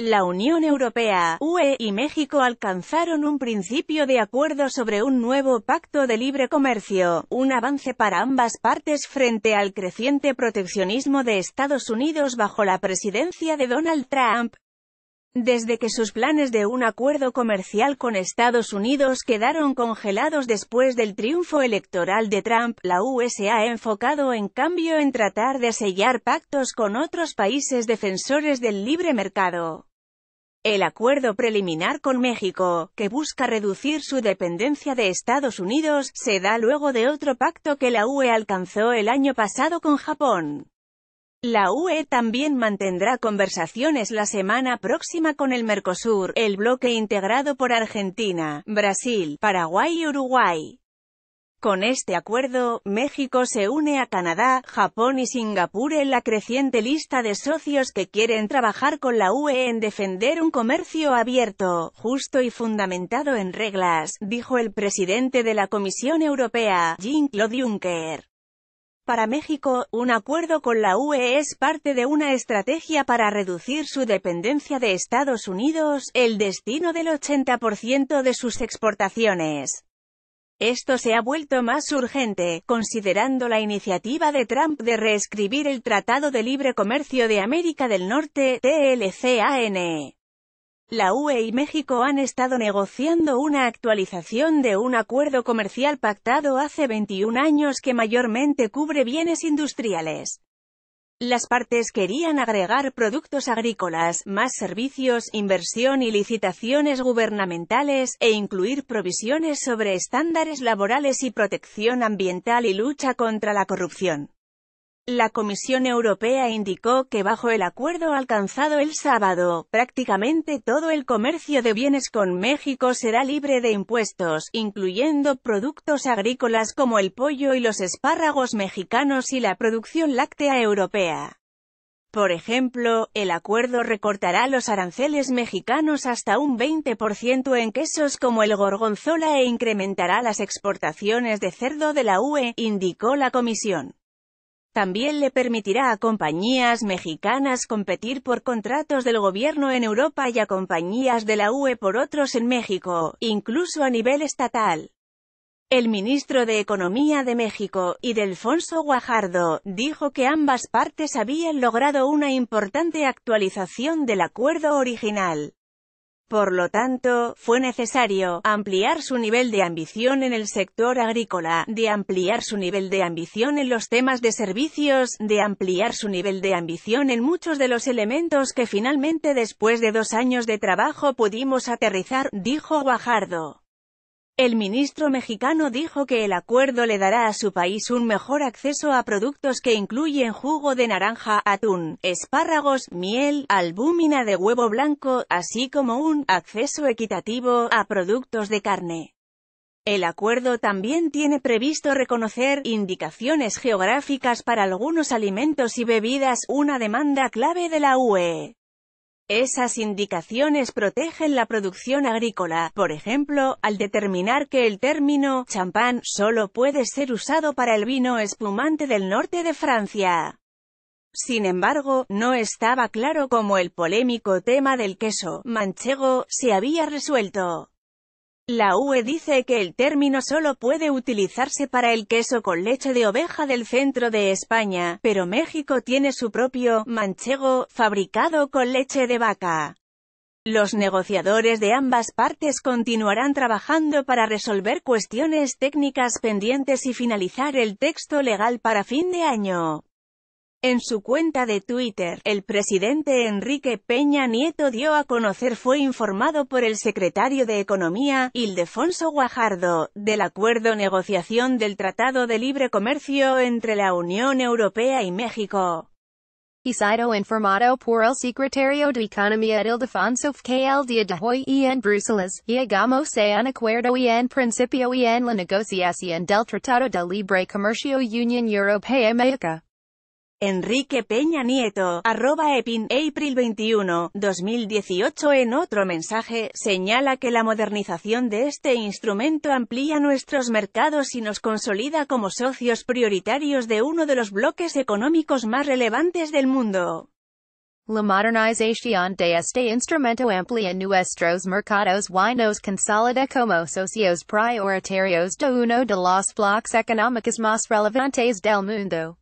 La Unión Europea, UE y México alcanzaron un principio de acuerdo sobre un nuevo pacto de libre comercio, un avance para ambas partes frente al creciente proteccionismo de Estados Unidos bajo la presidencia de Donald Trump. Desde que sus planes de un acuerdo comercial con Estados Unidos quedaron congelados después del triunfo electoral de Trump, la e se ha enfocado en cambio en tratar de sellar pactos con otros países defensores del libre mercado. El acuerdo preliminar con México, que busca reducir su dependencia de Estados Unidos, se da luego de otro pacto que la UE alcanzó el año pasado con Japón. La UE también mantendrá conversaciones la semana próxima con el Mercosur, el bloque integrado por Argentina, Brasil, Paraguay y Uruguay. Con este acuerdo, México se une a Canadá, Japón y Singapur en la creciente lista de socios que quieren trabajar con la UE en defender un comercio abierto, justo y fundamentado en reglas, dijo el presidente de la Comisión Europea, Jean-Claude Juncker. Para México, un acuerdo con la UE es parte de una estrategia para reducir su dependencia de Estados Unidos, el destino del 80% de sus exportaciones. Esto se ha vuelto más urgente, considerando la iniciativa de Trump de reescribir el Tratado de Libre Comercio de América del Norte, TLCAN. La UE y México han estado negociando una actualización de un acuerdo comercial pactado hace 21 años que mayormente cubre bienes industriales. Las partes querían agregar productos agrícolas, más servicios, inversión y licitaciones gubernamentales, e incluir provisiones sobre estándares laborales y protección ambiental y lucha contra la corrupción. La Comisión Europea indicó que bajo el acuerdo alcanzado el sábado, prácticamente todo el comercio de bienes con México será libre de impuestos, incluyendo productos agrícolas como el pollo y los espárragos mexicanos y la producción láctea europea. Por ejemplo, el acuerdo recortará los aranceles mexicanos hasta un 20% en quesos como el gorgonzola e incrementará las exportaciones de cerdo de la UE, indicó la comisión. También le permitirá a compañías mexicanas competir por contratos del gobierno en Europa y a compañías de la UE por otros en México, incluso a nivel estatal. El ministro de Economía de México, Idelfonso Guajardo, dijo que ambas partes habían logrado una importante actualización del acuerdo original. Por lo tanto, fue necesario ampliar su nivel de ambición en el sector agrícola, de ampliar su nivel de ambición en los temas de servicios, de ampliar su nivel de ambición en muchos de los elementos que finalmente después de dos años de trabajo pudimos aterrizar, dijo Guajardo. El ministro mexicano dijo que el acuerdo le dará a su país un mejor acceso a productos que incluyen jugo de naranja, atún, espárragos, miel, albúmina de huevo blanco, así como un acceso equitativo a productos de carne. El acuerdo también tiene previsto reconocer indicaciones geográficas para algunos alimentos y bebidas, una demanda clave de la UE. Esas indicaciones protegen la producción agrícola, por ejemplo, al determinar que el término champán solo puede ser usado para el vino espumante del norte de Francia. Sin embargo, no estaba claro cómo el polémico tema del queso manchego se había resuelto. La UE dice que el término solo puede utilizarse para el queso con leche de oveja del centro de España, pero México tiene su propio manchego, fabricado con leche de vaca. Los negociadores de ambas partes continuarán trabajando para resolver cuestiones técnicas pendientes y finalizar el texto legal para fin de año. En su cuenta de Twitter, el presidente Enrique Peña Nieto dio a conocer fue informado por el secretario de Economía, Ildefonso Guajardo, del acuerdo negociación del Tratado de Libre Comercio entre la Unión Europea y México. Y sido informado por el secretario de Economía Ildefonso que el día de hoy y en Bruselas, llegamos a un acuerdo y en principio y en la negociación del Tratado de Libre Comercio Unión Europea-México. Enrique Peña Nieto, arroba Epin, April 21, 2018 En otro mensaje, señala que la modernización de este instrumento amplía nuestros mercados y nos consolida como socios prioritarios de uno de los bloques económicos más relevantes del mundo. La modernización de este instrumento amplía nuestros mercados y nos consolida como socios prioritarios de uno de los bloques económicos más relevantes del mundo.